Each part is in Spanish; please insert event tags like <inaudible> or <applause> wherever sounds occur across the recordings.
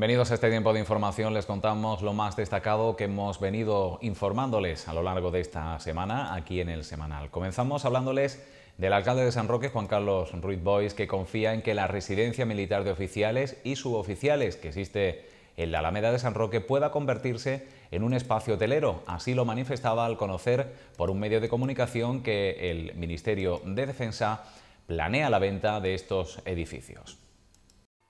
Bienvenidos a este tiempo de información. Les contamos lo más destacado que hemos venido informándoles a lo largo de esta semana aquí en el semanal. Comenzamos hablándoles del alcalde de San Roque, Juan Carlos Ruiz Bois, que confía en que la residencia militar de oficiales y suboficiales que existe en la Alameda de San Roque pueda convertirse en un espacio hotelero. Así lo manifestaba al conocer por un medio de comunicación que el Ministerio de Defensa planea la venta de estos edificios.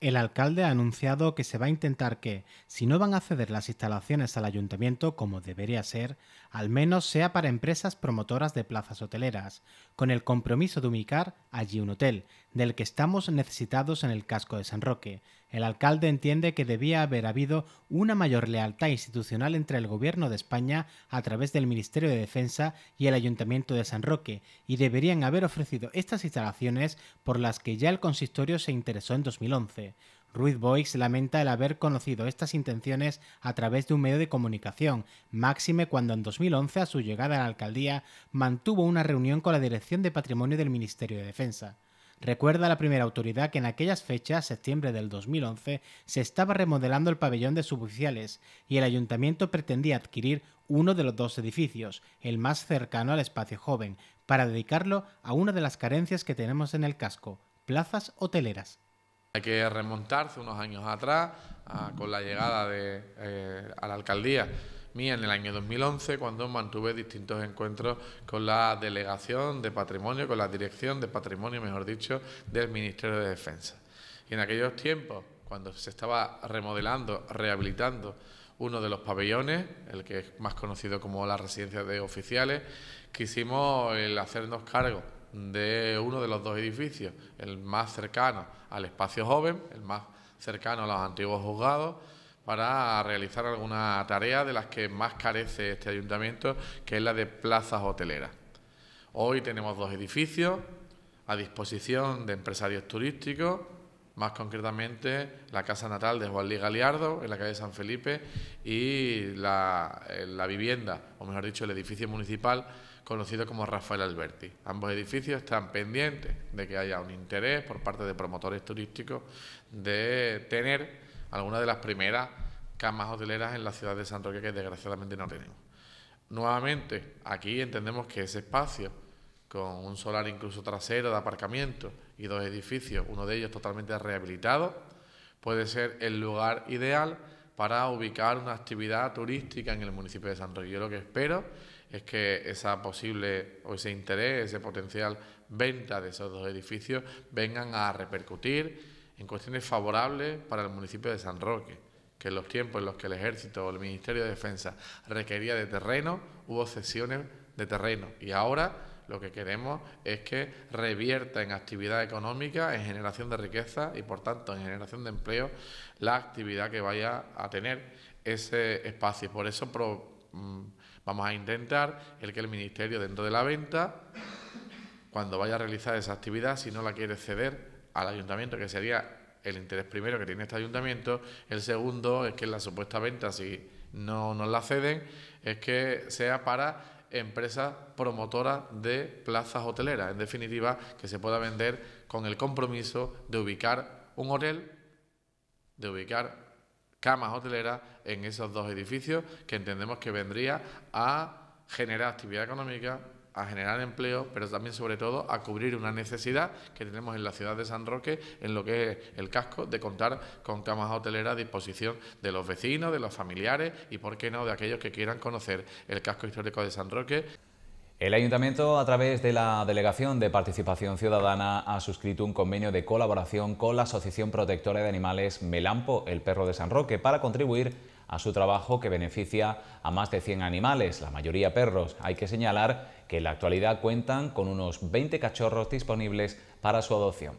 El alcalde ha anunciado que se va a intentar que, si no van a ceder las instalaciones al ayuntamiento como debería ser, al menos sea para empresas promotoras de plazas hoteleras, con el compromiso de ubicar allí un hotel, del que estamos necesitados en el casco de San Roque, el alcalde entiende que debía haber habido una mayor lealtad institucional entre el Gobierno de España a través del Ministerio de Defensa y el Ayuntamiento de San Roque, y deberían haber ofrecido estas instalaciones por las que ya el consistorio se interesó en 2011. Ruiz Boix lamenta el haber conocido estas intenciones a través de un medio de comunicación, máxime cuando en 2011, a su llegada a la alcaldía, mantuvo una reunión con la Dirección de Patrimonio del Ministerio de Defensa. Recuerda la primera autoridad que en aquellas fechas, septiembre del 2011, se estaba remodelando el pabellón de suboficiales y el ayuntamiento pretendía adquirir uno de los dos edificios, el más cercano al espacio joven, para dedicarlo a una de las carencias que tenemos en el casco, plazas hoteleras. Hay que remontarse unos años atrás ah, con la llegada de, eh, a la alcaldía mía en el año 2011, cuando mantuve distintos encuentros con la delegación de patrimonio, con la dirección de patrimonio, mejor dicho, del Ministerio de Defensa. Y en aquellos tiempos, cuando se estaba remodelando, rehabilitando uno de los pabellones, el que es más conocido como la residencia de oficiales, quisimos el hacernos cargo de uno de los dos edificios, el más cercano al espacio joven, el más cercano a los antiguos juzgados, para realizar alguna tarea de las que más carece este ayuntamiento, que es la de plazas hoteleras. Hoy tenemos dos edificios a disposición de empresarios turísticos, más concretamente la casa natal de Juan Luis Galiardo, en la calle San Felipe, y la eh, vivienda, o mejor dicho, el edificio municipal conocido como Rafael Alberti. Ambos edificios están pendientes de que haya un interés por parte de promotores turísticos de tener algunas de las primeras camas hoteleras en la ciudad de San Roque que desgraciadamente no tenemos. Nuevamente, aquí entendemos que ese espacio, con un solar incluso trasero de aparcamiento y dos edificios, uno de ellos totalmente rehabilitado, puede ser el lugar ideal para ubicar una actividad turística en el municipio de San Roque. Yo lo que espero es que esa posible o ese interés, ese potencial venta de esos dos edificios vengan a repercutir en cuestiones favorables para el municipio de San Roque, que en los tiempos en los que el Ejército o el Ministerio de Defensa requería de terreno, hubo cesiones de terreno. Y ahora lo que queremos es que revierta en actividad económica, en generación de riqueza y, por tanto, en generación de empleo, la actividad que vaya a tener ese espacio. Por eso mm, vamos a intentar el que el Ministerio, dentro de la venta, cuando vaya a realizar esa actividad, si no la quiere ceder, al ayuntamiento, que sería el interés primero que tiene este ayuntamiento, el segundo es que la supuesta venta, si no nos la ceden, es que sea para empresas promotoras de plazas hoteleras, en definitiva, que se pueda vender con el compromiso de ubicar un hotel, de ubicar camas hoteleras en esos dos edificios que entendemos que vendría a generar actividad económica, a generar empleo, pero también sobre todo a cubrir una necesidad que tenemos en la ciudad de San Roque, en lo que es el casco, de contar con camas hoteleras a disposición de los vecinos, de los familiares y, por qué no, de aquellos que quieran conocer el casco histórico de San Roque. El Ayuntamiento, a través de la Delegación de Participación Ciudadana, ha suscrito un convenio de colaboración con la Asociación Protectora de Animales Melampo, el Perro de San Roque, para contribuir a su trabajo que beneficia a más de 100 animales, la mayoría perros. Hay que señalar que en la actualidad cuentan con unos 20 cachorros disponibles para su adopción.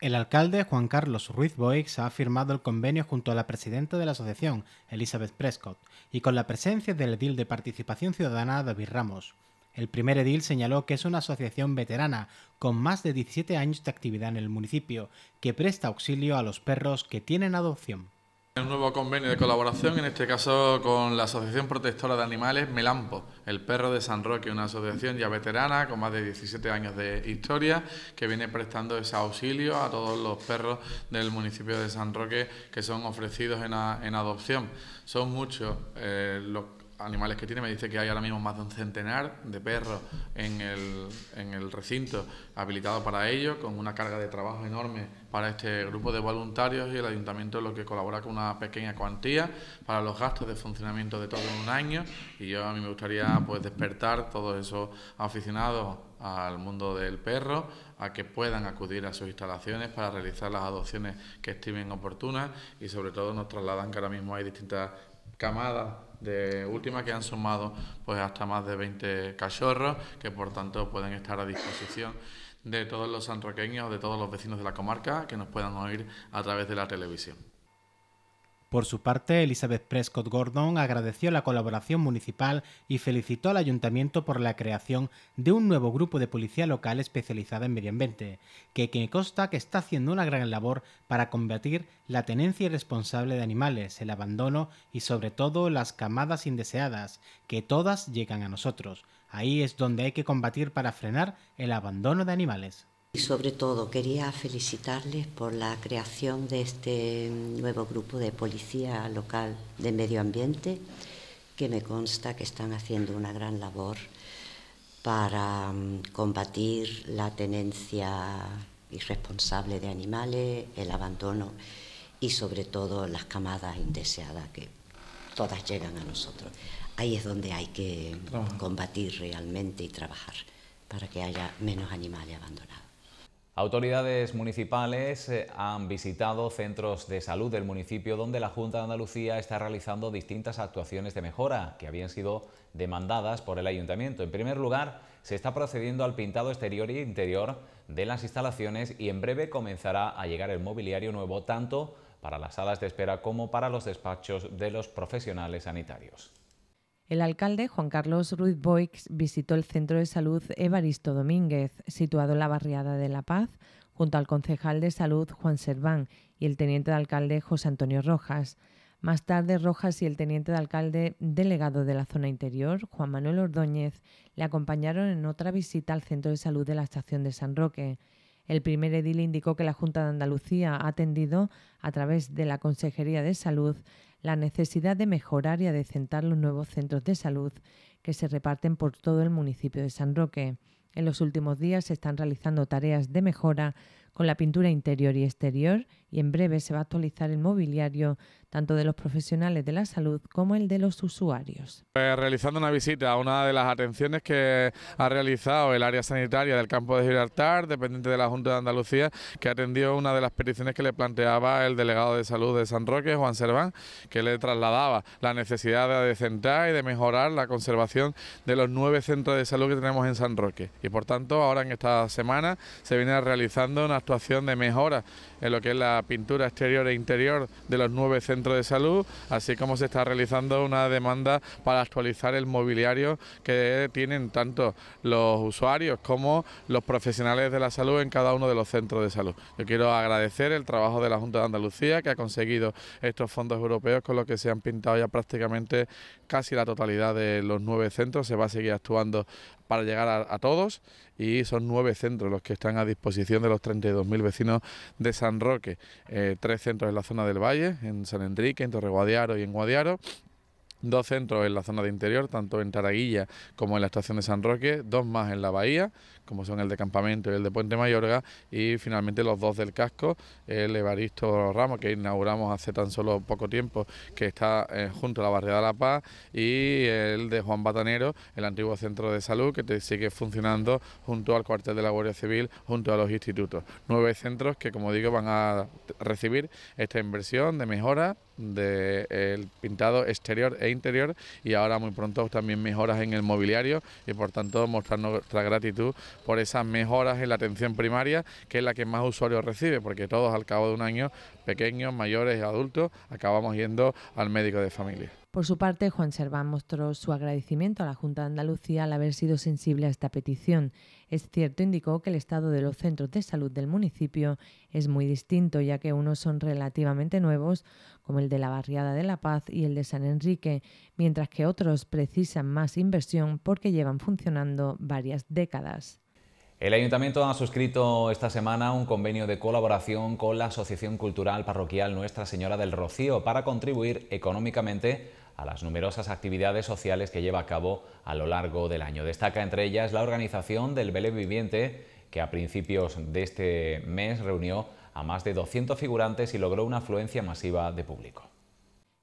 El alcalde Juan Carlos Ruiz Boix ha firmado el convenio junto a la presidenta de la asociación, Elizabeth Prescott, y con la presencia del edil de Participación Ciudadana, David Ramos. El primer edil señaló que es una asociación veterana, con más de 17 años de actividad en el municipio, que presta auxilio a los perros que tienen adopción. Un nuevo convenio de colaboración, en este caso con la Asociación Protectora de Animales Melampo, el perro de San Roque, una asociación ya veterana con más de 17 años de historia que viene prestando ese auxilio a todos los perros del municipio de San Roque que son ofrecidos en, adopción. Son muchos eh, los animales que tiene. Me dice que hay ahora mismo más de un centenar de perros en el, recinto habilitado para ello, con una carga de trabajo enorme para este grupo de voluntarios y el ayuntamiento lo que colabora con una pequeña cuantía para los gastos de funcionamiento de todo un año. Y yo a mí me gustaría pues despertar todos esos aficionados al mundo del perro, a que puedan acudir a sus instalaciones para realizar las adopciones que estimen oportunas y sobre todo nos trasladan que ahora mismo hay distintas camadas de última que han sumado pues hasta más de 20 cachorros que por tanto pueden estar a disposición de todos los sanroqueños, de todos los vecinos de la comarca que nos puedan oír a través de la televisión. Por su parte, Elizabeth Prescott Gordon agradeció la colaboración municipal y felicitó al ayuntamiento por la creación de un nuevo grupo de policía local especializada en medio ambiente, que, que consta que está haciendo una gran labor para combatir la tenencia irresponsable de animales, el abandono y sobre todo las camadas indeseadas, que todas llegan a nosotros. Ahí es donde hay que combatir para frenar el abandono de animales. Y sobre todo quería felicitarles por la creación de este nuevo grupo de policía local de medio ambiente, que me consta que están haciendo una gran labor para mm, combatir la tenencia irresponsable de animales, el abandono y sobre todo las camadas indeseadas que todas llegan a nosotros. Ahí es donde hay que combatir realmente y trabajar para que haya menos animales abandonados. Autoridades municipales eh, han visitado centros de salud del municipio donde la Junta de Andalucía está realizando distintas actuaciones de mejora que habían sido demandadas por el ayuntamiento. En primer lugar, se está procediendo al pintado exterior e interior de las instalaciones y en breve comenzará a llegar el mobiliario nuevo tanto para las salas de espera como para los despachos de los profesionales sanitarios. El alcalde Juan Carlos Ruiz Boix visitó el centro de salud Evaristo Domínguez, situado en la barriada de La Paz, junto al concejal de salud Juan Serván y el teniente de alcalde José Antonio Rojas. Más tarde, Rojas y el teniente de alcalde delegado de la zona interior, Juan Manuel Ordóñez, le acompañaron en otra visita al centro de salud de la estación de San Roque. El primer edil indicó que la Junta de Andalucía ha atendido, a través de la Consejería de Salud, la necesidad de mejorar y adecentar los nuevos centros de salud que se reparten por todo el municipio de San Roque. En los últimos días se están realizando tareas de mejora con la pintura interior y exterior y en breve se va a actualizar el mobiliario tanto de los profesionales de la salud como el de los usuarios. Pues realizando una visita a una de las atenciones que ha realizado el área sanitaria del campo de Gibraltar, dependiente de la Junta de Andalucía, que atendió una de las peticiones que le planteaba el delegado de salud de San Roque, Juan Serván, que le trasladaba la necesidad de adecentar y de mejorar la conservación de los nueve centros de salud que tenemos en San Roque. Y por tanto, ahora en esta semana se viene realizando una actuación de mejora en lo que es la pintura exterior e interior de los nueve centros de salud, así como se está realizando una demanda para actualizar el mobiliario que tienen tanto los usuarios como los profesionales de la salud en cada uno de los centros de salud. Yo quiero agradecer el trabajo de la Junta de Andalucía que ha conseguido estos fondos europeos con los que se han pintado ya prácticamente casi la totalidad de los nueve centros. Se va a seguir actuando para llegar a, todos y son nueve centros los que están a disposición de los 32.000 vecinos de San Roque. Eh, tres centros en la zona del Valle, en San Enrique, en Torre Guadiaro y en Guadiaro dos centros en la zona de interior, tanto en Taraguilla como en la estación de San Roque, dos más en la bahía, como son el de Campamento y el de Puente Mayorga, y finalmente los dos del casco, el Evaristo Ramos, que inauguramos hace tan solo poco tiempo, que está eh, junto a la barriada de La Paz, y el de Juan Batanero, el antiguo centro de salud, que te sigue funcionando junto al cuartel de la Guardia Civil, junto a los institutos. Nueve centros que, como digo, van a recibir esta inversión de mejora del pintado exterior e interior y ahora muy pronto también mejoras en el mobiliario y por tanto mostrar nuestra gratitud por esas mejoras en la atención primaria que es la que más usuarios recibe porque todos al cabo de un año pequeños, mayores y adultos acabamos yendo al médico de familia. Por su parte, Juan Serván mostró su agradecimiento a la Junta de Andalucía al haber sido sensible a esta petición. Es cierto, indicó que el estado de los centros de salud del municipio es muy distinto, ya que unos son relativamente nuevos, como el de la Barriada de la Paz y el de San Enrique, mientras que otros precisan más inversión porque llevan funcionando varias décadas. El Ayuntamiento ha suscrito esta semana un convenio de colaboración con la Asociación Cultural Parroquial Nuestra Señora del Rocío para contribuir económicamente a las numerosas actividades sociales que lleva a cabo a lo largo del año. Destaca entre ellas la organización del Belén Viviente, que a principios de este mes reunió a más de 200 figurantes y logró una afluencia masiva de público.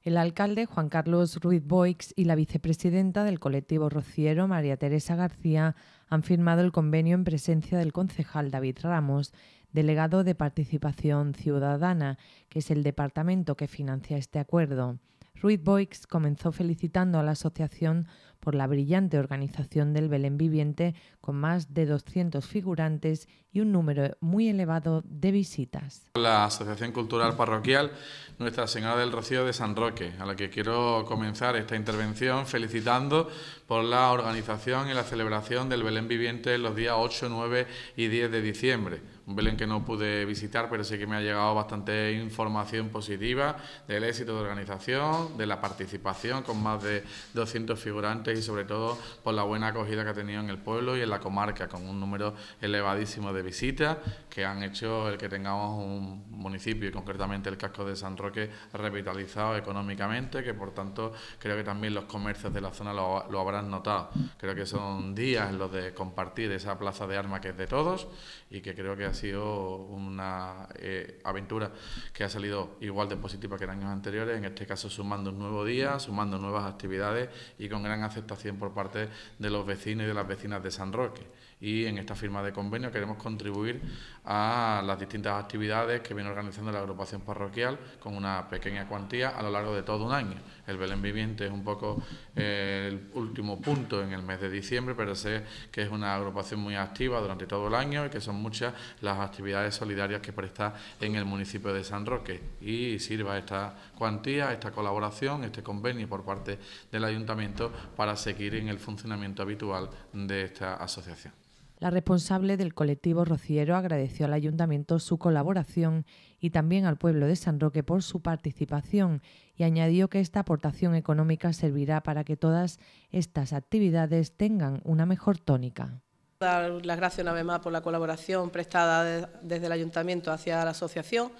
El alcalde Juan Carlos Ruiz Boix y la vicepresidenta del colectivo Rociero, María Teresa García, han firmado el convenio en presencia del concejal David Ramos, delegado de Participación Ciudadana, que es el departamento que financia este acuerdo. Ruiz Boix comenzó felicitando a la asociación por la brillante organización del Belén Viviente con más de 200 figurantes y un número muy elevado de visitas. La Asociación Cultural Parroquial Nuestra Señora del Rocío de San Roque, a la que quiero comenzar esta intervención felicitando por la organización y la celebración del Belén Viviente los días 8, 9 y 10 de diciembre un Belén que no pude visitar, pero sí que me ha llegado bastante información positiva del éxito de organización, de la participación con más de 200 figurantes y sobre todo por la buena acogida que ha tenido en el pueblo y en la comarca, con un número elevadísimo de visitas que han hecho el que tengamos un municipio y concretamente el casco de San Roque revitalizado económicamente, que por tanto creo que también los comercios de la zona lo, habrán notado. Creo que son días los de compartir esa plaza de armas que es de todos y que creo que ha sido una eh, aventura que ha salido igual de positiva que en años anteriores, en este caso sumando un nuevo día, sumando nuevas actividades y con gran aceptación haciendo por parte de los vecinos y de las vecinas de San Roque. Y en esta firma de convenio queremos contribuir a las distintas actividades que viene organizando la agrupación parroquial con una pequeña cuantía a lo largo de todo un año. El Belén Viviente es un poco eh, el último punto en el mes de diciembre, pero sé que es una agrupación muy activa durante todo el año y que son muchas las actividades solidarias que presta en el municipio de San Roque. Y sirva esta cuantía, esta colaboración, este convenio por parte del ayuntamiento para seguir en el funcionamiento habitual de esta asociación. La responsable del colectivo Rociero agradeció al ayuntamiento su colaboración y también al pueblo de San Roque por su participación y añadió que esta aportación económica servirá para que todas estas actividades tengan una mejor tónica. Dar las gracias una vez más por la colaboración prestada desde el ayuntamiento hacia la asociación.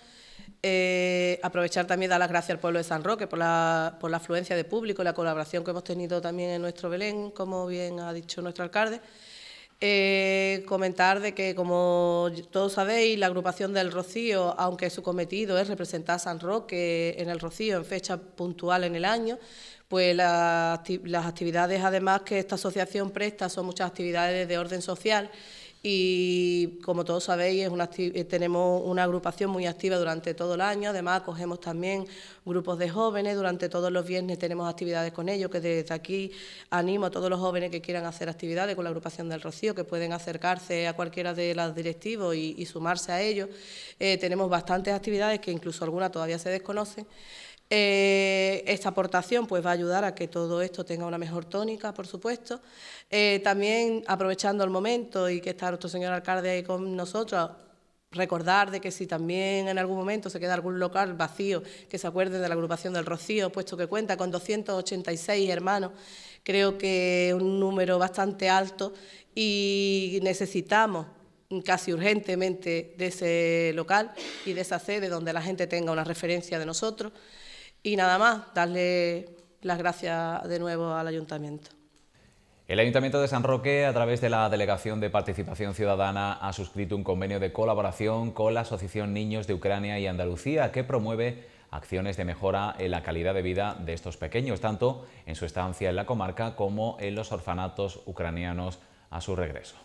Eh, aprovechar también dar las gracias al pueblo de San Roque por la, por la afluencia de público y la colaboración que hemos tenido también en nuestro Belén, como bien ha dicho nuestro alcalde. Eh, comentar de que, como todos sabéis, la agrupación del Rocío, aunque su cometido es representar a San Roque en el Rocío en fecha puntual en el año, pues las actividades además que esta asociación presta son muchas actividades de orden social y como todos sabéis eh, tenemos una agrupación muy activa durante todo el año, además acogemos también grupos de jóvenes, durante todos los viernes tenemos actividades con ellos, que desde aquí animo a todos los jóvenes que quieran hacer actividades con la agrupación del Rocío, que pueden acercarse a cualquiera de los directivos y, sumarse a ellos. Eh, tenemos bastantes actividades que incluso algunas todavía se desconocen. Eh, esta aportación pues, va a ayudar a que todo esto tenga una mejor tónica, por supuesto. Eh, también, aprovechando el momento y que está nuestro señor alcalde ahí con nosotros, recordar de que si también en algún momento se queda algún local vacío, que se acuerden de la agrupación del Rocío, puesto que cuenta con 286 hermanos, creo que es un número bastante alto y necesitamos casi urgentemente de ese local y de esa sede donde la gente tenga una referencia de nosotros. Y nada más, darle las gracias de nuevo al ayuntamiento. El Ayuntamiento de San Roque, a través de la Delegación de Participación Ciudadana, ha suscrito un convenio de colaboración con la Asociación Niños de Ucrania y Andalucía, que promueve acciones de mejora en la calidad de vida de estos pequeños, tanto en su estancia en la comarca como en los orfanatos ucranianos a su regreso.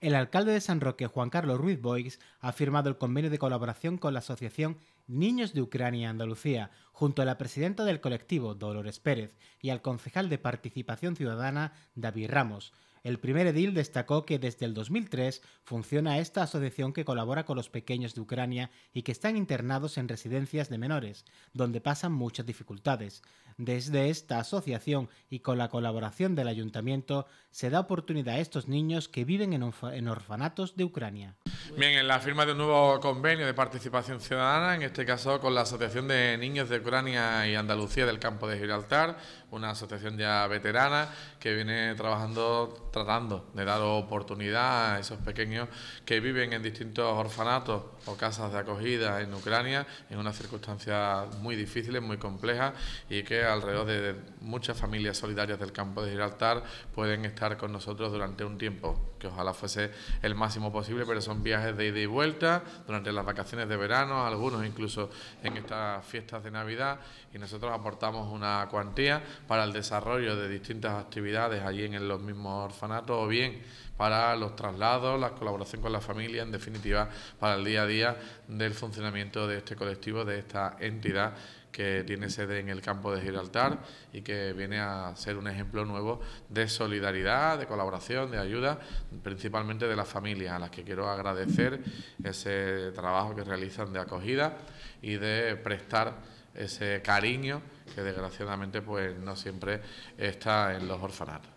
El alcalde de San Roque, Juan Carlos Ruiz Boix, ha firmado el convenio de colaboración con la Asociación Niños de Ucrania y Andalucía, junto a la presidenta del colectivo, Dolores Pérez, y al concejal de Participación Ciudadana, David Ramos, el primer edil destacó que desde el 2003 funciona esta asociación que colabora con los pequeños de Ucrania y que están internados en residencias de menores, donde pasan muchas dificultades. Desde esta asociación y con la colaboración del ayuntamiento se da oportunidad a estos niños que viven en, orfanatos de Ucrania. Bien, en la firma de un nuevo convenio de participación ciudadana, en este caso con la Asociación de Niños de Ucrania y Andalucía del Campo de Gibraltar, una asociación ya veterana que viene trabajando, tratando de dar oportunidad a esos pequeños que viven en distintos orfanatos o casas de acogida en Ucrania, en unas circunstancias muy difíciles, muy complejas, y que alrededor de muchas familias solidarias del campo de Giraltar... pueden estar con nosotros durante un tiempo, que ojalá fuese el máximo posible, pero son viajes de ida y vuelta, durante las vacaciones de verano, algunos incluso en estas fiestas de Navidad, y nosotros aportamos una cuantía para el desarrollo de distintas actividades allí en los mismos orfanatos o bien para los traslados, la colaboración con la familia, en definitiva, para el día a día del funcionamiento de este colectivo, de esta entidad que tiene sede en el campo de Gibraltar y que viene a ser un ejemplo nuevo de solidaridad, de colaboración, de ayuda, principalmente de las familias, a las que quiero agradecer ese trabajo que realizan de acogida y de prestar ese cariño que desgraciadamente pues no siempre está en los orfanatos.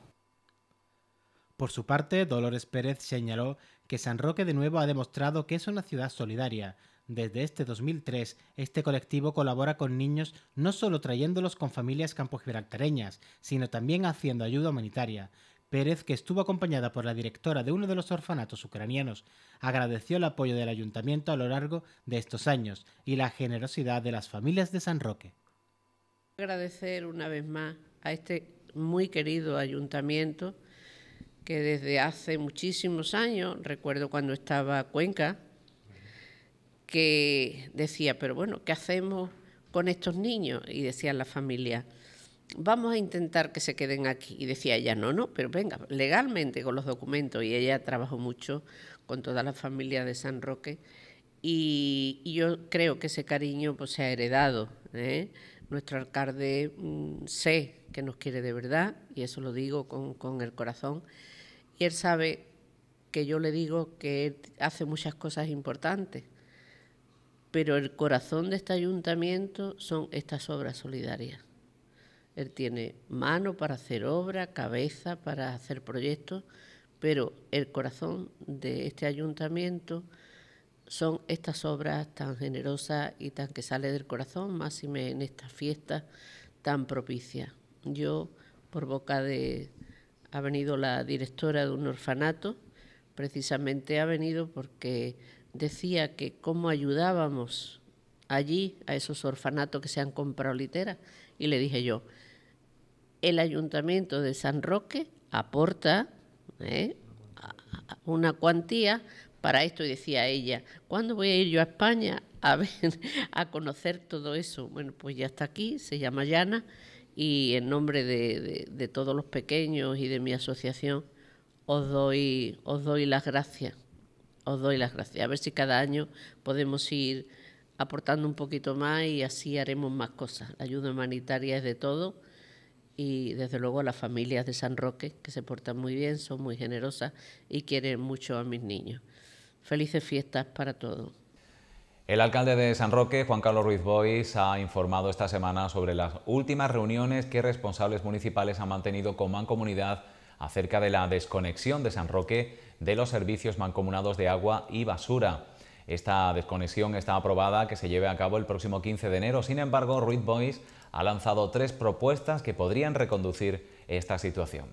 Por su parte, Dolores Pérez señaló que San Roque de nuevo ha demostrado que es una ciudad solidaria. Desde este 2003, este colectivo colabora con niños no solo trayéndolos con familias campogibraltareñas, sino también haciendo ayuda humanitaria. Pérez, que estuvo acompañada por la directora de uno de los orfanatos ucranianos, agradeció el apoyo del ayuntamiento a lo largo de estos años y la generosidad de las familias de San Roque. Agradecer una vez más a este muy querido ayuntamiento que desde hace muchísimos años, recuerdo cuando estaba Cuenca, que decía, pero bueno, ¿qué hacemos con estos niños? Y decía la familia, vamos a intentar que se queden aquí. Y decía ella, no, no, pero venga, legalmente con los documentos. Y ella trabajó mucho con toda la familia de San Roque. Y, yo creo que ese cariño pues, se ha heredado. ¿eh? nuestro alcalde mm, sé que nos quiere de verdad, y eso lo digo con, con, el corazón, y él sabe que yo le digo que él hace muchas cosas importantes, pero el corazón de este ayuntamiento son estas obras solidarias. Él tiene mano para hacer obra, cabeza para hacer proyectos, pero el corazón de este ayuntamiento son estas obras tan generosas y tan que sale del corazón, más y me, en estas fiestas tan propicias. Yo, por boca de... ha venido la directora de un orfanato, precisamente ha venido porque decía que cómo ayudábamos allí a esos orfanatos que se han comprado literas. Y le dije yo, el ayuntamiento de San Roque aporta ¿eh? una cuantía para esto y decía ella, ¿cuándo voy a ir yo a España a ver, <laughs> a conocer todo eso? Bueno, pues ya está aquí, se llama Yana y en nombre de, de todos los pequeños y de mi asociación os doy, os doy las gracias, os doy las gracias. A ver si cada año podemos ir aportando un poquito más y así haremos más cosas. La ayuda humanitaria es de todo y desde luego las familias de San Roque, que se portan muy bien, son muy generosas y quieren mucho a mis niños. Felices fiestas para todos. El alcalde de San Roque, Juan Carlos Ruiz Bois, ha informado esta semana sobre las últimas reuniones que responsables municipales han mantenido con Mancomunidad acerca de la desconexión de San Roque de los servicios mancomunados de agua y basura. Esta desconexión está aprobada que se lleve a cabo el próximo 15 de enero. Sin embargo, Ruiz Bois ha lanzado tres propuestas que podrían reconducir esta situación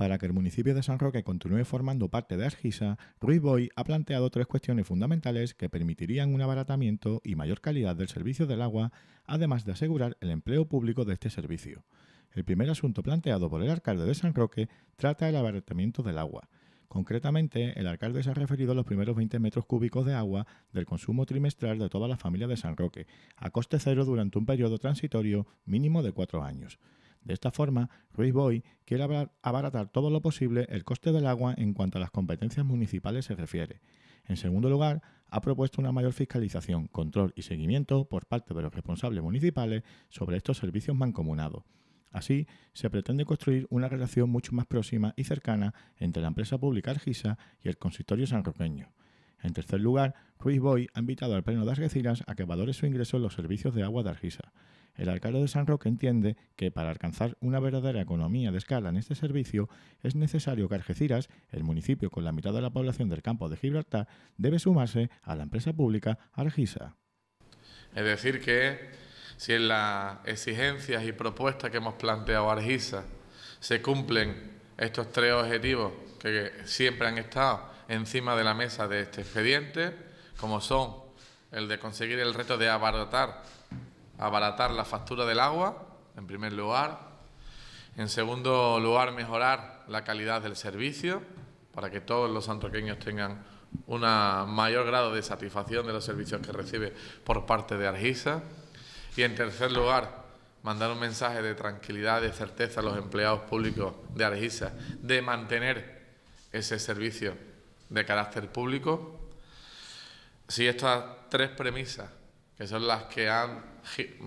para que el municipio de San Roque continúe formando parte de Argisa, Ruiz Boy ha planteado tres cuestiones fundamentales que permitirían un abaratamiento y mayor calidad del servicio del agua, además de asegurar el empleo público de este servicio. El primer asunto planteado por el alcalde de San Roque trata el abaratamiento del agua. Concretamente, el alcalde se ha referido a los primeros 20 metros cúbicos de agua del consumo trimestral de toda la familia de San Roque, a coste cero durante un periodo transitorio mínimo de cuatro años. De esta forma, Ruiz Boy quiere abaratar todo lo posible el coste del agua en cuanto a las competencias municipales se refiere. En segundo lugar, ha propuesto una mayor fiscalización, control y seguimiento por parte de los responsables municipales sobre estos servicios mancomunados. Así, se pretende construir una relación mucho más próxima y cercana entre la empresa pública Argisa y el consistorio sanroqueño. En tercer lugar, Ruiz Boy ha invitado al Pleno de Argeciras a que valore su ingreso en los servicios de agua de Argisa. El alcalde de San Roque entiende que para alcanzar una verdadera economía de escala en este servicio es necesario que Argeciras... el municipio con la mitad de la población del campo de Gibraltar, debe sumarse a la empresa pública Argisa. Es decir, que si en las exigencias y propuestas que hemos planteado Argisa se cumplen estos tres objetivos que siempre han estado encima de la mesa de este expediente, como son el de conseguir el reto de abaratar abaratar la factura del agua, en primer lugar. En segundo lugar, mejorar la calidad del servicio para que todos los santoqueños tengan un mayor grado de satisfacción de los servicios que recibe por parte de Argisa. Y en tercer lugar, mandar un mensaje de tranquilidad, de certeza a los empleados públicos de Argisa, de mantener ese servicio de carácter público. Si estas tres premisas que son las que han,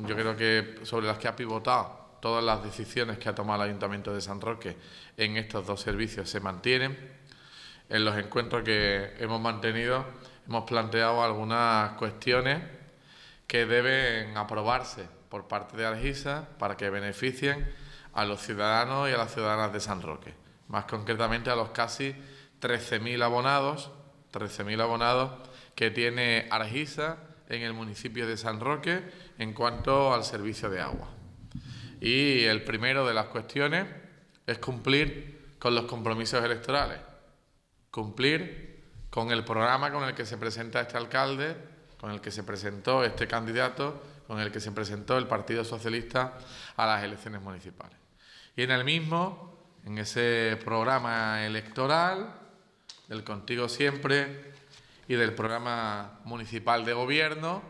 yo creo que sobre las que ha pivotado todas las decisiones que ha tomado el Ayuntamiento de San Roque en estos dos servicios se mantienen. En los encuentros que hemos mantenido hemos planteado algunas cuestiones que deben aprobarse por parte de Argisa para que beneficien a los ciudadanos y a las ciudadanas de San Roque, más concretamente a los casi 13.000 abonados, 13.000 abonados que tiene Argisa en el municipio de San Roque en cuanto al servicio de agua. Y el primero de las cuestiones es cumplir con los compromisos electorales, cumplir con el programa con el que se presenta este alcalde, con el que se presentó este candidato, con el que se presentó el Partido Socialista a las elecciones municipales. Y en el mismo, en ese programa electoral, el Contigo Siempre, del programa municipal de gobierno.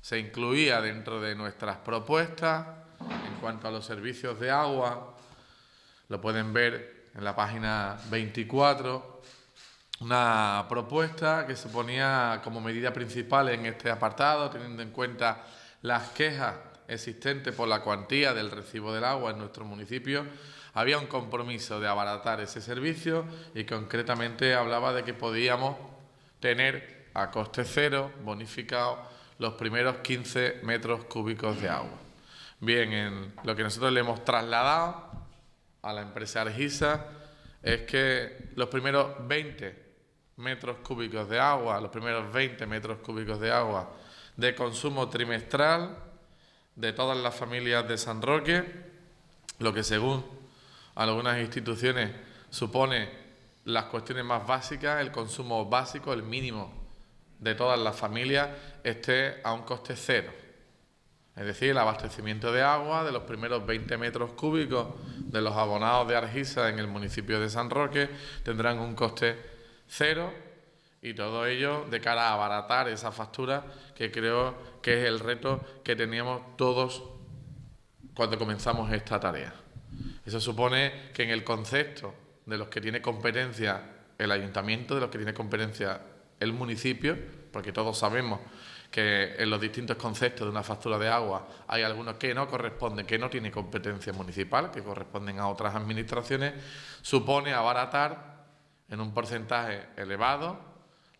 Se incluía dentro de nuestras propuestas en cuanto a los servicios de agua. Lo pueden ver en la página 24. Una propuesta que se ponía como medida principal en este apartado, teniendo en cuenta las quejas existentes por la cuantía del recibo del agua en nuestro municipio, había un compromiso de abaratar ese servicio y concretamente hablaba de que podíamos tener a coste cero, bonificado, los primeros 15 metros cúbicos de agua. Bien, lo que nosotros le hemos trasladado a la empresa Argisa es que los primeros 20 metros cúbicos de agua, los primeros 20 metros cúbicos de agua de consumo trimestral de todas las familias de San Roque, lo que según algunas instituciones supone las cuestiones más básicas, el consumo básico, el mínimo de todas las familias, esté a un coste cero. Es decir, el abastecimiento de agua de los primeros 20 metros cúbicos de los abonados de Argisa en el municipio de San Roque tendrán un coste cero y todo ello de cara a abaratar esa factura que creo que es el reto que teníamos todos cuando comenzamos esta tarea. Eso supone que en el concepto de los que tiene competencia el ayuntamiento, de los que tiene competencia el municipio, porque todos sabemos que en los distintos conceptos de una factura de agua hay algunos que no corresponden, que no tienen competencia municipal, que corresponden a otras administraciones, supone abaratar en un porcentaje elevado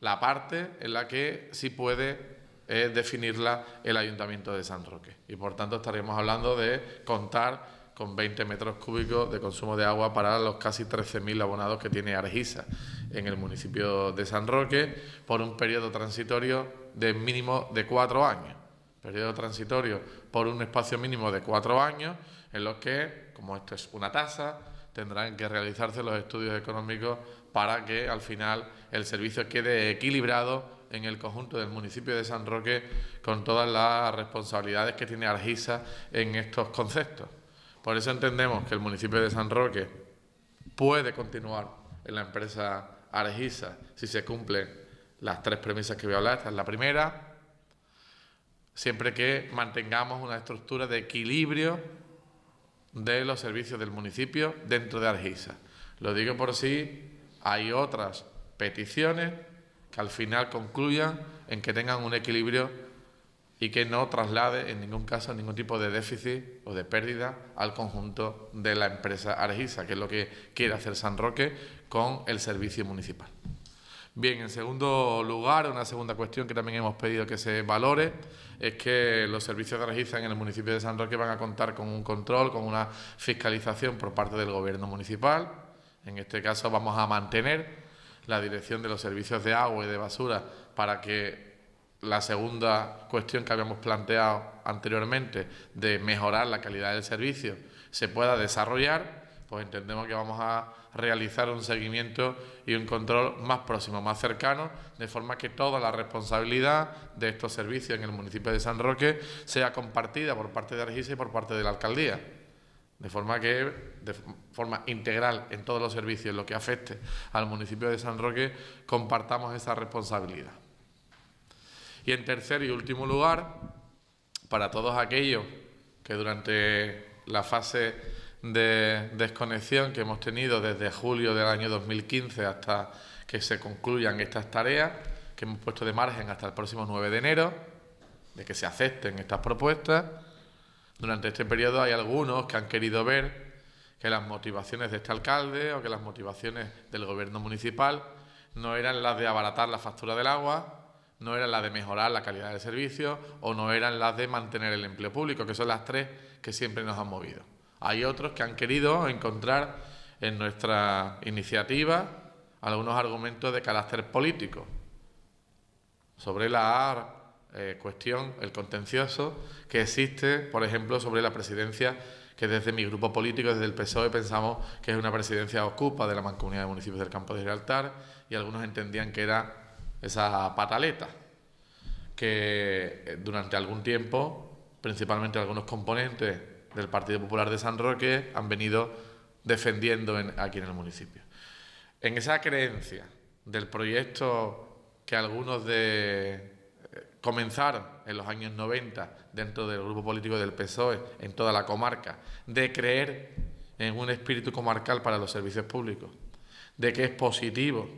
la parte en la que sí puede eh, definirla el Ayuntamiento de San Roque. Y por tanto estaremos hablando de contar con 20 metros cúbicos de consumo de agua para los casi 13.000 abonados que tiene Argisa en el municipio de San Roque por un periodo transitorio de mínimo de cuatro años. Periodo transitorio por un espacio mínimo de cuatro años en los que, como esto es una tasa, tendrán que realizarse los estudios económicos para que al final el servicio quede equilibrado en el conjunto del municipio de San Roque con todas las responsabilidades que tiene Argisa en estos conceptos. Por eso entendemos que el municipio de San Roque puede continuar en la empresa Argisa si se cumplen las tres premisas que voy a hablar. Esta es la primera, siempre que mantengamos una estructura de equilibrio de los servicios del municipio dentro de Argisa. Lo digo por si sí, hay otras peticiones que al final concluyan en que tengan un equilibrio y que no traslade en ningún caso ningún tipo de déficit o de pérdida al conjunto de la empresa Argisa, que es lo que quiere hacer San Roque con el servicio municipal. Bien, en segundo lugar, una segunda cuestión que también hemos pedido que se valore es que los servicios de Argisa en el municipio de San Roque van a contar con un control, con una fiscalización por parte del gobierno municipal. En este caso vamos a mantener la dirección de los servicios de agua y de basura para que la segunda cuestión que habíamos planteado anteriormente de mejorar la calidad del servicio se pueda desarrollar, pues entendemos que vamos a realizar un seguimiento y un control más próximo, más cercano, de forma que toda la responsabilidad de estos servicios en el municipio de San Roque sea compartida por parte de Argisa y por parte de la alcaldía. De forma que, de forma integral en todos los servicios, lo que afecte al municipio de San Roque, compartamos esa responsabilidad. Y en tercer y último lugar, para todos aquellos que durante la fase de desconexión que hemos tenido desde julio del año 2015 hasta que se concluyan estas tareas, que hemos puesto de margen hasta el próximo 9 de enero, de que se acepten estas propuestas. Durante este periodo hay algunos que han querido ver que las motivaciones de este alcalde o que las motivaciones del gobierno municipal no eran las de abaratar la factura del agua, no eran las de mejorar la calidad del servicio o no eran las de mantener el empleo público, que son las tres que siempre nos han movido. Hay otros que han querido encontrar en nuestra iniciativa algunos argumentos de carácter político sobre la eh, cuestión, el contencioso que existe, por ejemplo, sobre la presidencia que desde mi grupo político, desde el PSOE, pensamos que es una presidencia ocupa de la Mancomunidad de Municipios del Campo de Gibraltar y algunos entendían que era esa pataleta, que eh, durante algún tiempo, principalmente algunos componentes del Partido Popular de San Roque, han venido defendiendo aquí en el municipio. En esa creencia del proyecto que algunos de eh, comenzaron en los años 90 dentro del grupo político del PSOE en toda la comarca, de creer en un espíritu comarcal para los servicios públicos, de que es positivo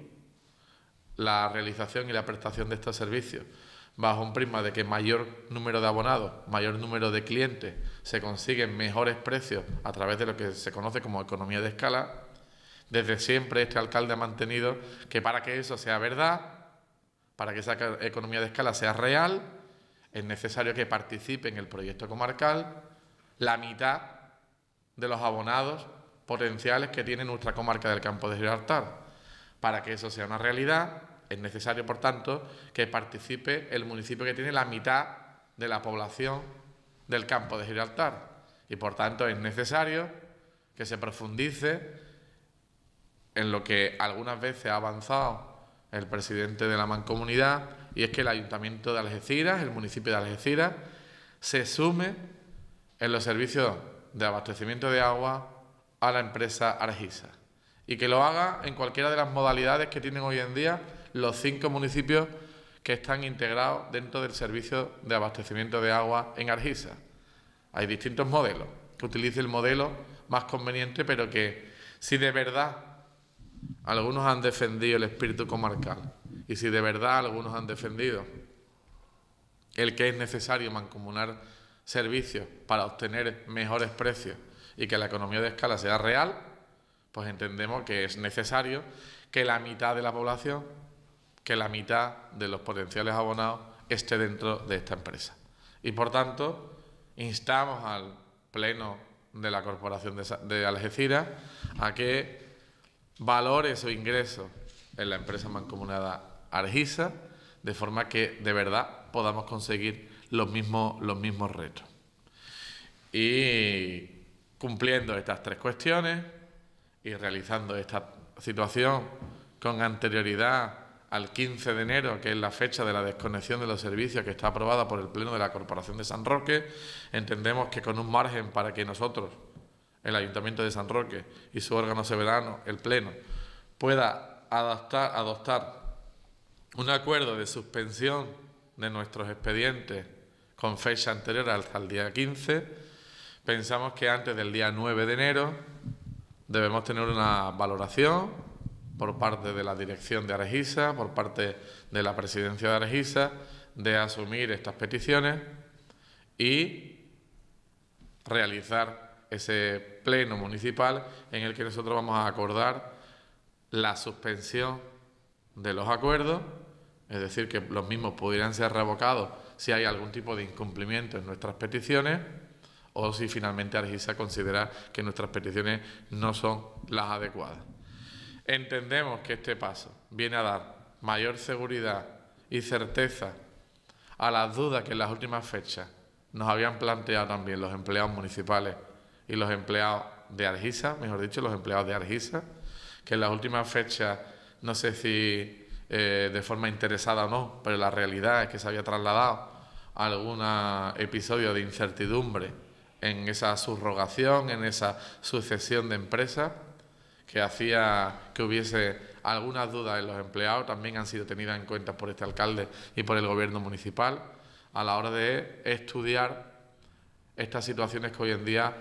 la realización y la prestación de estos servicios bajo un prisma de que mayor número de abonados, mayor número de clientes, se consiguen mejores precios a través de lo que se conoce como economía de escala, desde siempre este alcalde ha mantenido que para que eso sea verdad, para que esa economía de escala sea real, es necesario que participe en el proyecto comarcal la mitad de los abonados potenciales que tiene nuestra comarca del campo de Gibraltar. Para que eso sea una realidad, es necesario, por tanto, que participe el municipio que tiene la mitad de la población del campo de Gibraltar. Y, por tanto, es necesario que se profundice en lo que algunas veces ha avanzado el presidente de la mancomunidad, y es que el ayuntamiento de Algeciras, el municipio de Algeciras, se sume en los servicios de abastecimiento de agua a la empresa Argisa y que lo haga en cualquiera de las modalidades que tienen hoy en día los cinco municipios que están integrados dentro del servicio de abastecimiento de agua en Argisa. Hay distintos modelos, que utilice el modelo más conveniente, pero que si de verdad algunos han defendido el espíritu comarcal y si de verdad algunos han defendido el que es necesario mancomunar servicios para obtener mejores precios y que la economía de escala sea real, pues entendemos que es necesario que la mitad de la población, que la mitad de los potenciales abonados esté dentro de esta empresa. Y por tanto, instamos al Pleno de la Corporación de, Algeciras a que valore su ingreso en la empresa mancomunada Argisa, de forma que de verdad podamos conseguir los mismos, los mismos retos. Y cumpliendo estas tres cuestiones, y realizando esta situación con anterioridad al 15 de enero, que es la fecha de la desconexión de los servicios que está aprobada por el Pleno de la Corporación de San Roque, entendemos que con un margen para que nosotros, el Ayuntamiento de San Roque y su órgano soberano, el Pleno, pueda adoptar un acuerdo de suspensión de nuestros expedientes con fecha anterior hasta el día 15, pensamos que antes del día 9 de enero debemos tener una valoración por parte de la dirección de Arejisa, por parte de la presidencia de Arejisa, de asumir estas peticiones y realizar ese pleno municipal en el que nosotros vamos a acordar la suspensión de los acuerdos, es decir, que los mismos pudieran ser revocados si hay algún tipo de incumplimiento en nuestras peticiones o si finalmente Argisa considera que nuestras peticiones no son las adecuadas. Entendemos que este paso viene a dar mayor seguridad y certeza a las dudas que en las últimas fechas nos habían planteado también los empleados municipales y los empleados de Argisa, mejor dicho, los empleados de Argisa, que en las últimas fechas, no sé si eh, de forma interesada o no, pero la realidad es que se había trasladado algún episodio de incertidumbre en esa subrogación, en esa sucesión de empresas que hacía que hubiese algunas dudas en los empleados, también han sido tenidas en cuenta por este alcalde y por el gobierno municipal a la hora de estudiar estas situaciones que hoy en día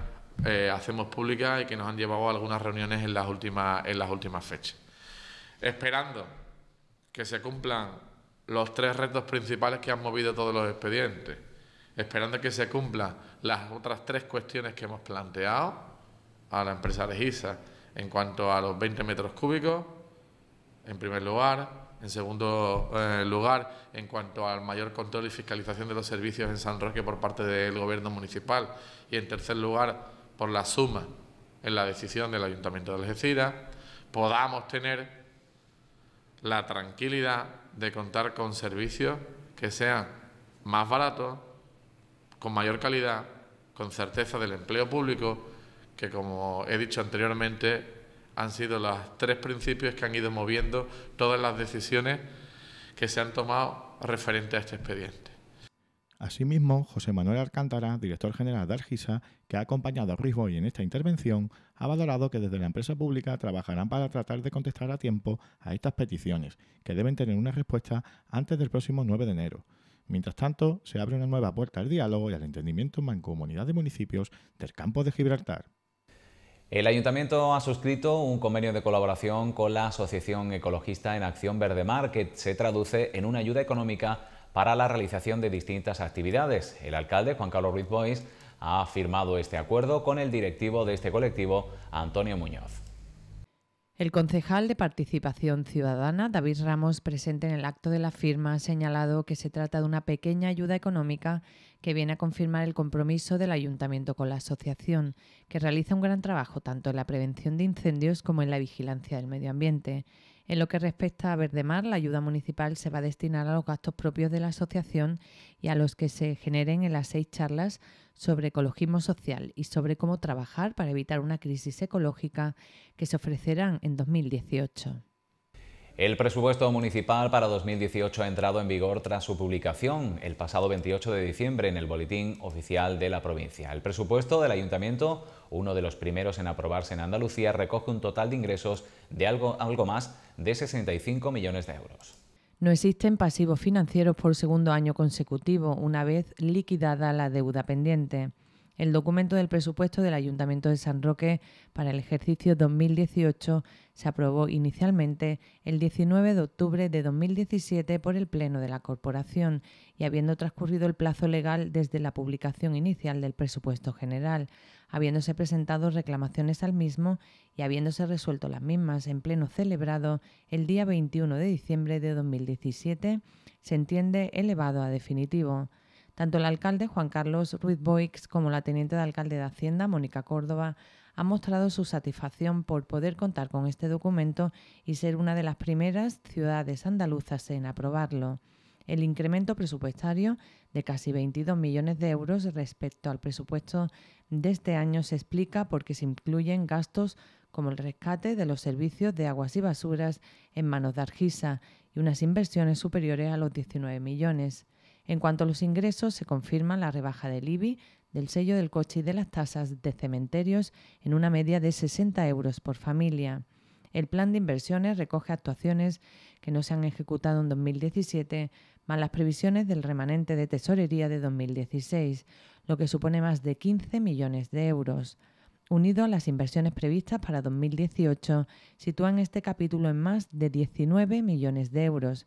eh, hacemos públicas y que nos han llevado a algunas reuniones en las últimas, en las últimas fechas. Esperando que se cumplan los tres retos principales que han movido todos los expedientes, esperando que se cumplan las otras tres cuestiones que hemos planteado a la empresa Legisa en cuanto a los 20 metros cúbicos, en primer lugar. En segundo eh, lugar, en cuanto al mayor control y fiscalización de los servicios en San Roque por parte del Gobierno municipal. Y en tercer lugar, por la suma en la decisión del Ayuntamiento de Algeciras, podamos tener la tranquilidad de contar con servicios que sean más baratos, con mayor calidad, con certeza del empleo público, que como he dicho anteriormente, han sido los tres principios que han ido moviendo todas las decisiones que se han tomado referente a este expediente. Asimismo, José Manuel Alcántara, director general de Argisa, que ha acompañado a Ruiz Boy en esta intervención, ha valorado que desde la empresa pública trabajarán para tratar de contestar a tiempo a estas peticiones, que deben tener una respuesta antes del próximo 9 de enero. Mientras tanto, se abre una nueva puerta al diálogo y al entendimiento en mancomunidad de municipios del campo de Gibraltar. El Ayuntamiento ha suscrito un convenio de colaboración con la Asociación Ecologista en Acción Verde Mar, que se traduce en una ayuda económica para la realización de distintas actividades. El alcalde, Juan Carlos Ruiz Bois, ha firmado este acuerdo con el directivo de este colectivo, Antonio Muñoz. El concejal de Participación Ciudadana, David Ramos, presente en el acto de la firma, ha señalado que se trata de una pequeña ayuda económica que viene a confirmar el compromiso del ayuntamiento con la asociación, que realiza un gran trabajo tanto en la prevención de incendios como en la vigilancia del medio ambiente. En lo que respecta a Verde Mar, la ayuda municipal se va a destinar a los gastos propios de la asociación y a los que se generen en las seis charlas sobre ecologismo social y sobre cómo trabajar para evitar una crisis ecológica que se ofrecerán en 2018. El presupuesto municipal para 2018 ha entrado en vigor tras su publicación el pasado 28 de diciembre en el Boletín Oficial de la provincia. El presupuesto del ayuntamiento, uno de los primeros en aprobarse en Andalucía, recoge un total de ingresos de algo, algo más de 65 millones de euros. No existen pasivos financieros por segundo año consecutivo, una vez liquidada la deuda pendiente. El documento del presupuesto del Ayuntamiento de San Roque para el ejercicio 2018 se aprobó inicialmente el 19 de octubre de 2017 por el Pleno de la Corporación y habiendo transcurrido el plazo legal desde la publicación inicial del presupuesto general, habiéndose presentado reclamaciones al mismo y habiéndose resuelto las mismas en pleno celebrado el día 21 de diciembre de 2017, se entiende elevado a definitivo. Tanto el alcalde Juan Carlos Ruiz Boix como la teniente de alcalde de Hacienda, Mónica Córdoba, han mostrado su satisfacción por poder contar con este documento y ser una de las primeras ciudades andaluzas en aprobarlo. El incremento presupuestario de casi 22 millones de euros respecto al presupuesto de este año se explica porque se incluyen gastos como el rescate de los servicios de aguas y basuras en manos de Argisa y unas inversiones superiores a los 19 millones. En cuanto a los ingresos, se confirma la rebaja del IBI, del sello del coche y de las tasas de cementerios en una media de 60 euros por familia. El plan de inversiones recoge actuaciones que no se han ejecutado en 2017 más las previsiones del remanente de tesorería de 2016, lo que supone más de 15 millones de euros. Unido a las inversiones previstas para 2018, sitúan este capítulo en más de 19 millones de euros.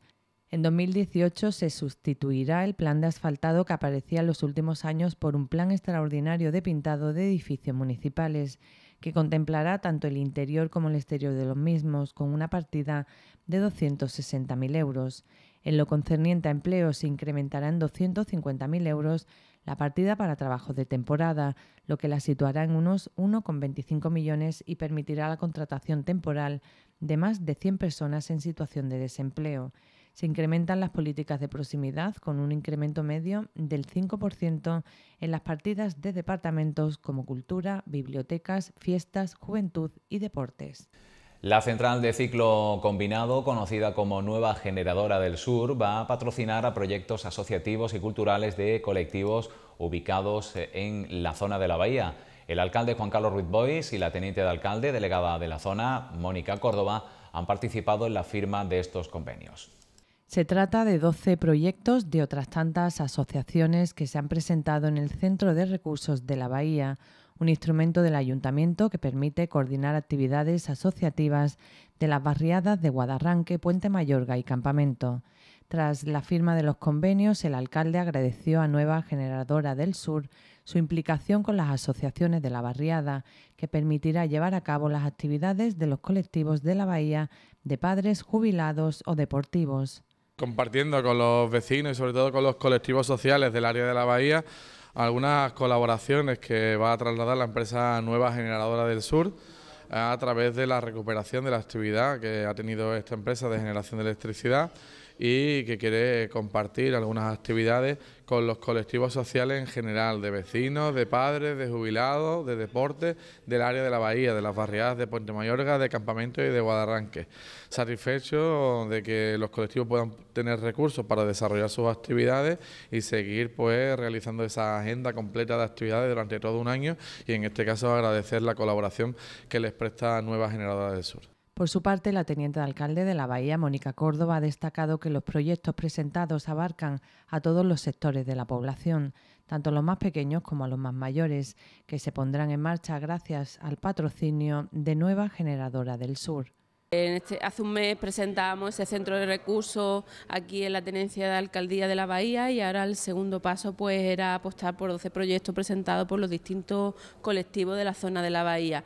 En 2018 se sustituirá el plan de asfaltado que aparecía en los últimos años por un plan extraordinario de pintado de edificios municipales, que contemplará tanto el interior como el exterior de los mismos, con una partida de 260.000 euros. En lo concerniente a empleo, se incrementará en 250.000 euros la partida para trabajos de temporada, lo que la situará en unos 1,25 millones y permitirá la contratación temporal de más de 100 personas en situación de desempleo. Se incrementan las políticas de proximidad con un incremento medio del 5% en las partidas de departamentos como cultura, bibliotecas, fiestas, juventud y deportes. La central de ciclo combinado, conocida como Nueva Generadora del Sur, va a patrocinar a proyectos asociativos y culturales de colectivos ubicados en la zona de la bahía. El alcalde Juan Carlos Ruiz Bois y la teniente de alcalde delegada de la zona, Mónica Córdoba, han participado en la firma de estos convenios. Se trata de 12 proyectos de otras tantas asociaciones que se han presentado en el Centro de Recursos de la Bahía, un instrumento del ayuntamiento que permite coordinar actividades asociativas de las barriadas de Guadarranque, Puente Mayorga y Campamento. Tras la firma de los convenios, el alcalde agradeció a Nueva Generadora del Sur su implicación con las asociaciones de la barriada, que permitirá llevar a cabo las actividades de los colectivos de la bahía de padres jubilados o deportivos. Compartiendo con los vecinos y sobre todo con los colectivos sociales del área de la bahía, algunas colaboraciones que va a trasladar la empresa Nueva Generadora del Sur eh, a través de la recuperación de la actividad que ha tenido esta empresa de generación de electricidad y que quiere compartir algunas actividades con los colectivos sociales en general, de vecinos, de padres, de jubilados, de deportes, del área de la bahía, de las barriadas de Puente Mayorga, de Campamento y de Guadarranque. Satisfecho de que los colectivos puedan tener recursos para desarrollar sus actividades y seguir pues realizando esa agenda completa de actividades durante todo un año y en este caso agradecer la colaboración que les presta Nueva Generadora del Sur. Por su parte, la teniente de alcalde de la Bahía, Mónica Córdoba, ha destacado que los proyectos presentados abarcan a todos los sectores de la población, tanto los más pequeños como a los más mayores, que se pondrán en marcha gracias al patrocinio de Nueva Generadora del Sur. Este, hace un mes presentábamos ese centro de recursos aquí en la tenencia de alcaldía de la Bahía y ahora el segundo paso pues era apostar por 12 proyectos presentados por los distintos colectivos de la zona de la Bahía.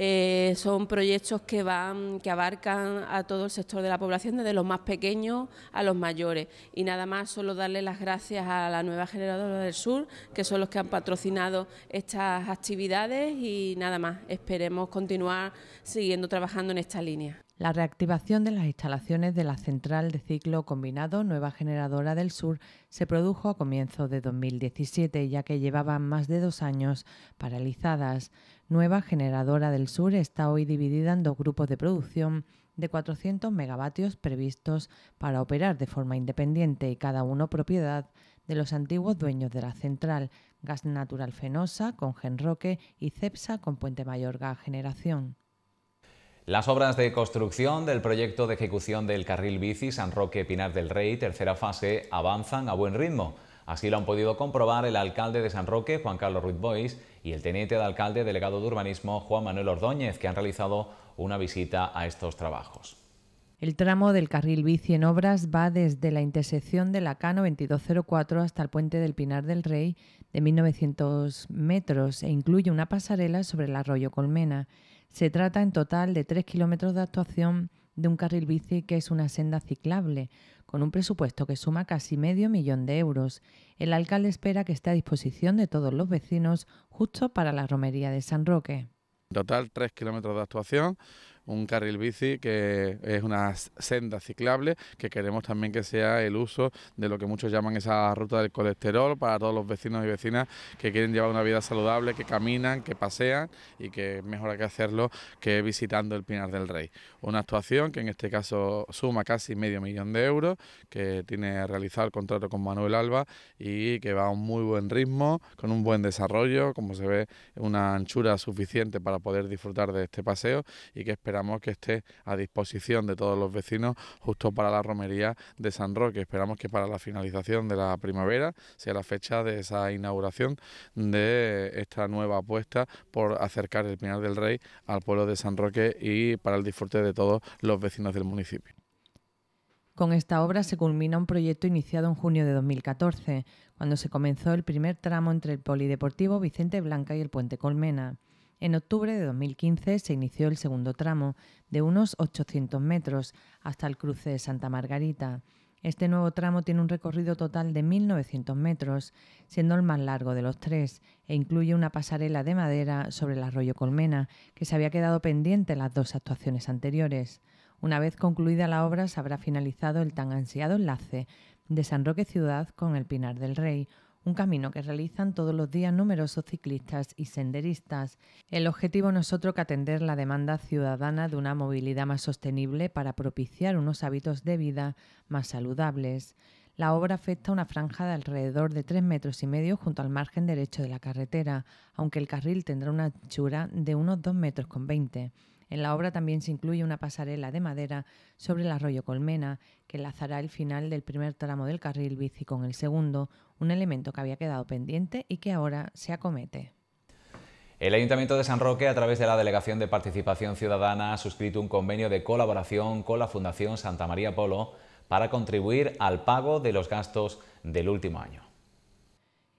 Eh, son proyectos que van, que abarcan a todo el sector de la población, desde los más pequeños a los mayores. Y nada más solo darle las gracias a la nueva generadora del sur, que son los que han patrocinado estas actividades y nada más. Esperemos continuar siguiendo trabajando en esta línea. La reactivación de las instalaciones de la central de ciclo combinado Nueva Generadora del Sur se produjo a comienzos de 2017, ya que llevaban más de dos años paralizadas. Nueva Generadora del Sur está hoy dividida en dos grupos de producción de 400 megavatios previstos para operar de forma independiente y cada uno propiedad de los antiguos dueños de la central, Gas Natural Fenosa con Genroque y Cepsa con Puente Mayorga Generación. Las obras de construcción del proyecto de ejecución del carril bici San Roque Pinar del Rey, tercera fase, avanzan a buen ritmo. Así lo han podido comprobar el alcalde de San Roque, Juan Carlos Ruiz Bois, y el teniente de alcalde delegado de urbanismo, Juan Manuel Ordóñez, que han realizado una visita a estos trabajos. El tramo del carril bici en obras va desde la intersección de la K9204 hasta el puente del Pinar del Rey de 1900 metros e incluye una pasarela sobre el arroyo Colmena. Se trata en total de tres kilómetros de actuación de un carril bici que es una senda ciclable, con un presupuesto que suma casi medio millón de euros, el alcalde espera que esté a disposición de todos los vecinos justo para la romería de San Roque. Total, tres kilómetros de actuación, un carril bici que es una senda ciclable que queremos también que sea el uso de lo que muchos llaman esa ruta del colesterol para todos los vecinos y vecinas que quieren llevar una vida saludable, que caminan, que pasean y que mejor hay que hacerlo que visitando el Pinar del Rey. Una actuación que en este caso suma casi medio millón de euros, que tiene realizado el contrato con Manuel Alba y que va a un muy buen ritmo, con un buen desarrollo, como se ve, una anchura suficiente para poder disfrutar de este paseo y que esperamos esperamos que esté a disposición de todos los vecinos justo para la romería de San Roque. Esperamos que para la finalización de la primavera sea la fecha de esa inauguración de esta nueva apuesta por acercar el Pinal del Rey al pueblo de San Roque y para el disfrute de todos los vecinos del municipio. Con esta obra se culmina un proyecto iniciado en junio de 2014, cuando se comenzó el primer tramo entre el Polideportivo Vicente Blanca y el Puente Colmena. En octubre de 2015 se inició el segundo tramo, de unos 800 metros, hasta el cruce de Santa Margarita. Este nuevo tramo tiene un recorrido total de 1.900 metros, siendo el más largo de los tres, e incluye una pasarela de madera sobre el arroyo Colmena, que se había quedado pendiente en las dos actuaciones anteriores. Una vez concluida la obra, se habrá finalizado el tan ansiado enlace de San Roque Ciudad con el Pinar del Rey, un camino que realizan todos los días numerosos ciclistas y senderistas. El objetivo no es otro que atender la demanda ciudadana de una movilidad más sostenible para propiciar unos hábitos de vida más saludables. La obra afecta una franja de alrededor de tres metros y medio junto al margen derecho de la carretera, aunque el carril tendrá una anchura de unos dos metros con 20. En la obra también se incluye una pasarela de madera sobre el arroyo Colmena, que enlazará el final del primer tramo del carril bici con el segundo, un elemento que había quedado pendiente y que ahora se acomete. El Ayuntamiento de San Roque, a través de la Delegación de Participación Ciudadana, ha suscrito un convenio de colaboración con la Fundación Santa María Polo para contribuir al pago de los gastos del último año.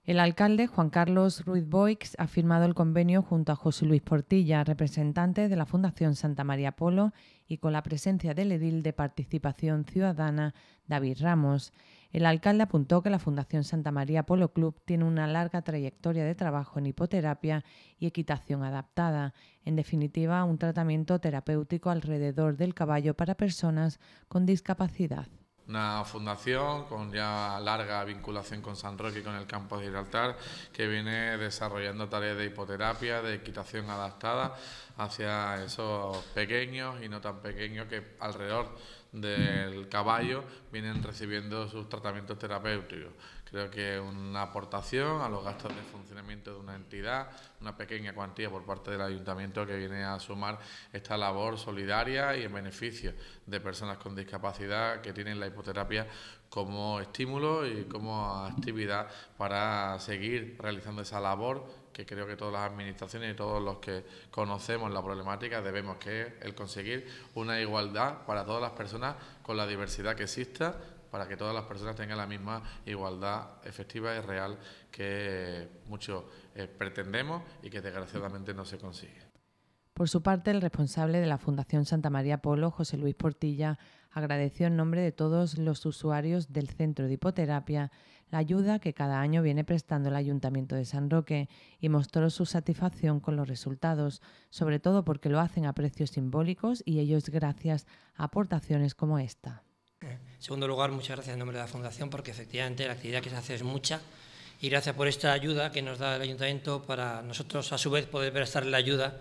El alcalde Juan Carlos Ruiz Boix ha firmado el convenio junto a José Luis Portilla, representante de la Fundación Santa María Polo, y con la presencia del edil de Participación Ciudadana, David Ramos. El alcalde apuntó que la Fundación Santa María Polo Club tiene una larga trayectoria de trabajo en hipoterapia y equitación adaptada, en definitiva, un tratamiento terapéutico alrededor del caballo para personas con discapacidad una fundación con ya larga vinculación con San Roque y con el campo de Gibraltar, que viene desarrollando tareas de hipoterapia, de equitación adaptada hacia esos pequeños y no tan pequeños que alrededor del caballo vienen recibiendo sus tratamientos terapéuticos. Creo que es una aportación a los gastos de funcionamiento de una entidad, una pequeña cuantía por parte del ayuntamiento que viene a sumar esta labor solidaria y en beneficio de personas con discapacidad que tienen la hipoterapia como estímulo y como actividad para seguir realizando esa labor que creo que todas las administraciones y todos los que conocemos la problemática debemos que es el conseguir una igualdad para todas las personas con la diversidad que exista para que todas las personas tengan la misma igualdad efectiva y real que muchos eh, pretendemos y que desgraciadamente no se consigue. Por su parte, el responsable de la Fundación Santa María Polo, José Luis Portilla, agradeció en nombre de todos los usuarios del centro de hipoterapia la ayuda que cada año viene prestando el Ayuntamiento de San Roque y mostró su satisfacción con los resultados, sobre todo porque lo hacen a precios simbólicos y ellos gracias a aportaciones como esta. Eh, en segundo lugar, muchas gracias en nombre de la Fundación porque efectivamente la actividad que se hace es mucha y gracias por esta ayuda que nos da el Ayuntamiento para nosotros a su vez poder prestar la ayuda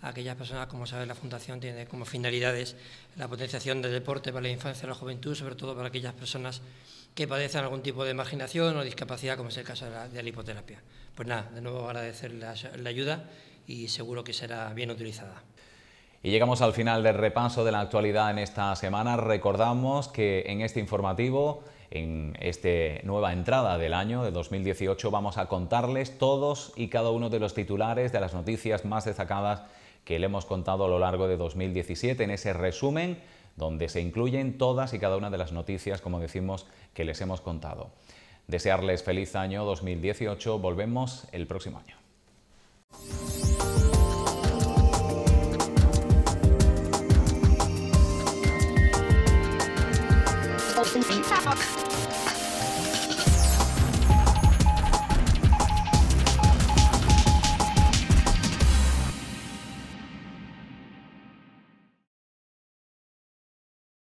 a aquellas personas, como sabe la Fundación tiene como finalidades la potenciación del deporte para la infancia y la juventud, sobre todo para aquellas personas que padecen algún tipo de marginación o discapacidad, como es el caso de la, hipoterapia. Pues nada, de nuevo agradecer la ayuda y seguro que será bien utilizada. Y llegamos al final del repaso de la actualidad en esta semana. Recordamos que en este informativo, en esta nueva entrada del año de 2018, vamos a contarles todos y cada uno de los titulares de las noticias más destacadas que le hemos contado a lo largo de 2017 en ese resumen donde se incluyen todas y cada una de las noticias, como decimos, que les hemos contado. Desearles feliz año 2018, volvemos el próximo año. Talk.